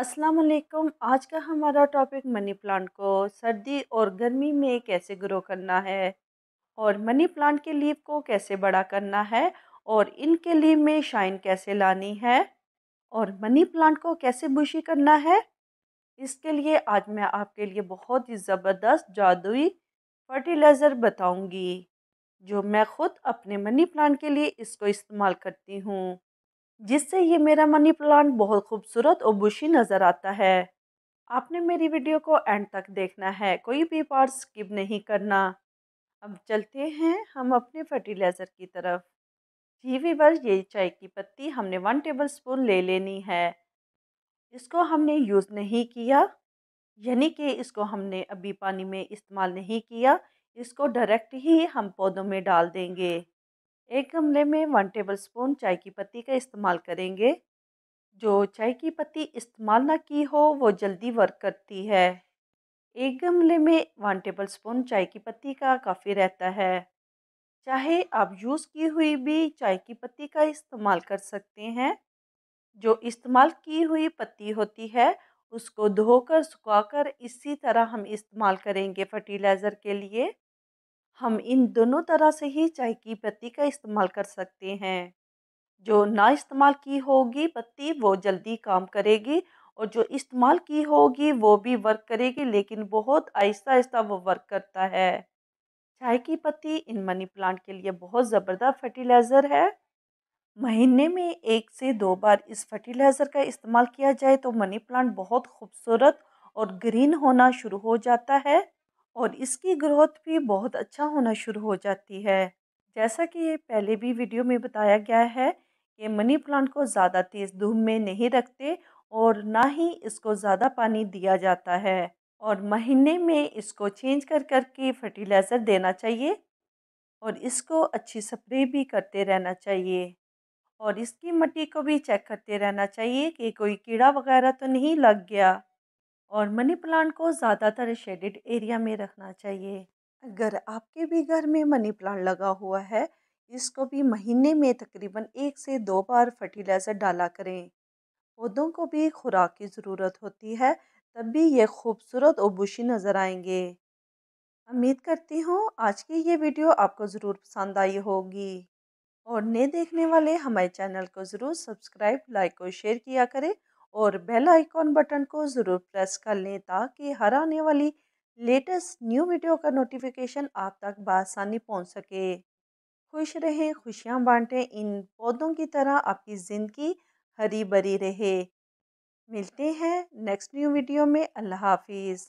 अस्सलाम वालेकुम आज का हमारा टॉपिक मनी प्लांट को सर्दी और गर्मी में कैसे ग्रो करना है और मनी प्लांट के लीव को कैसे बड़ा करना है और इनके लीव में शाइन कैसे लानी है और मनी प्लांट को कैसे बुशी करना है इसके लिए आज मैं आपके लिए बहुत ही ज़बरदस्त जादुई फर्टिलाइज़र बताऊंगी जो मैं ख़ुद अपने मनी प्लांट के लिए इसको इस्तेमाल करती हूँ जिससे ये मेरा मनी प्लांट बहुत खूबसूरत और बुशी नज़र आता है आपने मेरी वीडियो को एंड तक देखना है कोई भी पार्ट स्किप नहीं करना अब चलते हैं हम अपने फर्टिलाइज़र की तरफ जीवी वीवर ये चाय की पत्ती हमने वन टेबल स्पून ले लेनी है इसको हमने यूज़ नहीं किया यानी कि इसको हमने अभी पानी में इस्तेमाल नहीं किया इसको डायरेक्ट ही हम पौधों में डाल देंगे एक गमले में वन टेबल स्पून चाय की पत्ती का इस्तेमाल करेंगे जो चाय की पत्ती इस्तेमाल ना की हो वो जल्दी वर्क करती है एक गमले में वन टेबल स्पून चाय की पत्ती का काफ़ी रहता है चाहे आप यूज़ की हुई भी चाय की पत्ती का इस्तेमाल कर सकते हैं जो इस्तेमाल की हुई पत्ती होती है उसको धोकर सुखाकर इसी तरह हम इस्तेमाल करेंगे फर्टिलाइज़र के लिए हम इन दोनों तरह से ही चाय की पत्ती का इस्तेमाल कर सकते हैं जो ना इस्तेमाल की होगी पत्ती वो जल्दी काम करेगी और जो इस्तेमाल की होगी वो भी वर्क करेगी लेकिन बहुत आहिस्ता आहिस्ता वो वर्क करता है चाय की पत्ती इन मनी प्लांट के लिए बहुत ज़बरदस्त फर्टिलाइज़र है महीने में एक से दो बार इस फर्टिलाइज़र का इस्तेमाल किया जाए तो मनी प्लांट बहुत खूबसूरत और ग्रीन होना शुरू हो जाता है और इसकी ग्रोथ भी बहुत अच्छा होना शुरू हो जाती है जैसा कि पहले भी वीडियो में बताया गया है कि मनी प्लांट को ज़्यादा तेज़ धूप में नहीं रखते और ना ही इसको ज़्यादा पानी दिया जाता है और महीने में इसको चेंज कर कर के फर्टिलाइज़र देना चाहिए और इसको अच्छी स्प्रे भी करते रहना चाहिए और इसकी मिट्टी को भी चेक करते रहना चाहिए कि कोई कीड़ा वगैरह तो नहीं लग गया और मनी प्लांट को ज़्यादातर शेडेड एरिया में रखना चाहिए अगर आपके भी घर में मनी प्लांट लगा हुआ है इसको भी महीने में तकरीबन एक से दो बार फर्टिलाइज़र डाला करें पौधों को भी खुराक की ज़रूरत होती है तब भी ये खूबसूरत और बुशी नज़र आएंगे उम्मीद करती हूँ आज की ये वीडियो आपको ज़रूर पसंद आई होगी और नए देखने वाले हमारे चैनल को ज़रूर सब्सक्राइब लाइक और शेयर किया करें और बेल आइकॉन बटन को ज़रूर प्रेस कर लें ताकि हर आने वाली लेटेस्ट न्यू वीडियो का नोटिफिकेशन आप तक बसानी पहुंच सके खुश रहें खुशियां बांटें इन पौधों की तरह आपकी ज़िंदगी हरी भरी रहे मिलते हैं नेक्स्ट न्यू वीडियो में अल्लाह हाफिज़